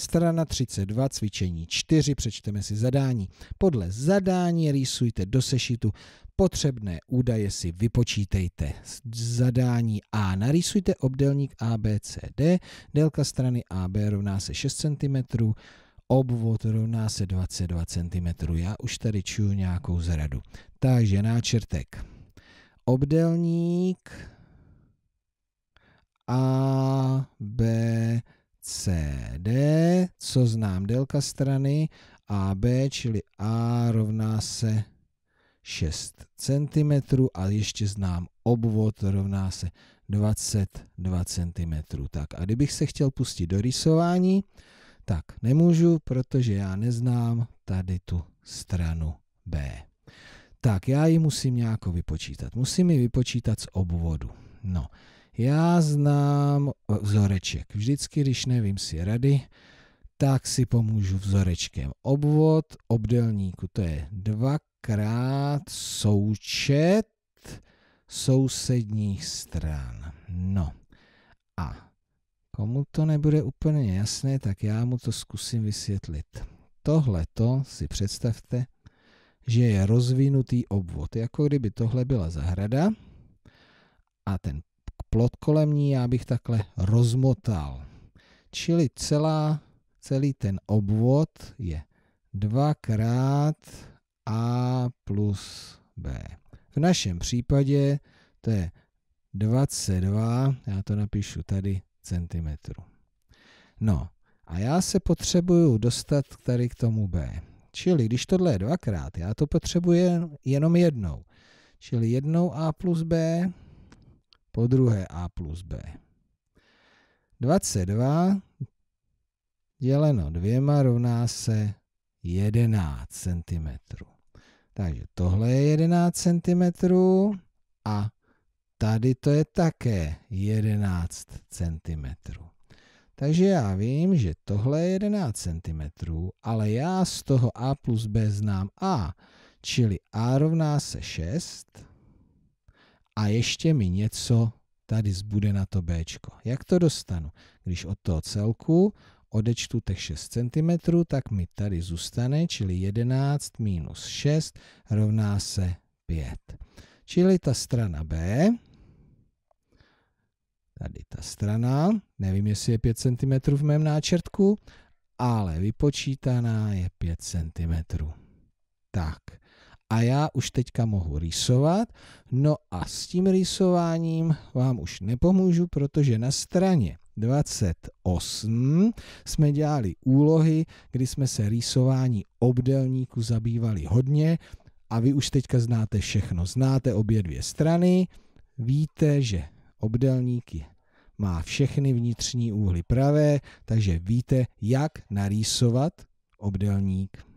Strana 32, cvičení 4, přečteme si zadání. Podle zadání rýsujte do sešitu potřebné údaje si vypočítejte. Zadání A. Narýsujte obdélník ABCD. Délka strany AB rovná se 6 cm, obvod rovná se 22 cm. Já už tady čuju nějakou zradu. Takže náčrtek. Obdélník A, B, CD, co znám délka strany AB, čili A rovná se 6 cm a ještě znám obvod rovná se 22 cm. Tak a kdybych se chtěl pustit do rysování, tak nemůžu, protože já neznám tady tu stranu B. Tak já ji musím nějak vypočítat. Musím ji vypočítat z obvodu. No, já znám eh, vzoreček. Vždycky, když nevím si rady, tak si pomůžu vzorečkem. Obvod obdelníku, to je dvakrát součet sousedních stran. No a komu to nebude úplně jasné, tak já mu to zkusím vysvětlit. Tohle to si představte, že je rozvinutý obvod, jako kdyby tohle byla zahrada a ten plot kolem ní já bych takhle rozmotal. Čili celá, celý ten obvod je 2 krát A plus B. V našem případě to je 22, já to napíšu tady centimetru. No a já se potřebuju dostat tady k tomu B. Čili když tohle je dvakrát, já to potřebuji jenom jednou. Čili jednou A plus B po druhé a plus b. 22 děleno dvěma rovná se 11 cm. Takže tohle je 11 cm a tady to je také 11 cm. Takže já vím, že tohle je 11 cm, ale já z toho a plus b znám a, čili a rovná se 6 a ještě mi něco tady zbude na to B. Jak to dostanu? Když od toho celku odečtu těch 6 cm, tak mi tady zůstane, čili 11 minus 6 rovná se 5. Čili ta strana B, tady ta strana, nevím, jestli je 5 cm v mém náčrtku, ale vypočítaná je 5 cm. Tak, a já už teďka mohu rysovat. No a s tím rysováním vám už nepomůžu, protože na straně 28 jsme dělali úlohy, kdy jsme se rýsování obdelníku zabývali hodně a vy už teďka znáte všechno. Znáte obě dvě strany, víte, že obdelníky má všechny vnitřní úhly pravé, takže víte, jak narýsovat obdelník.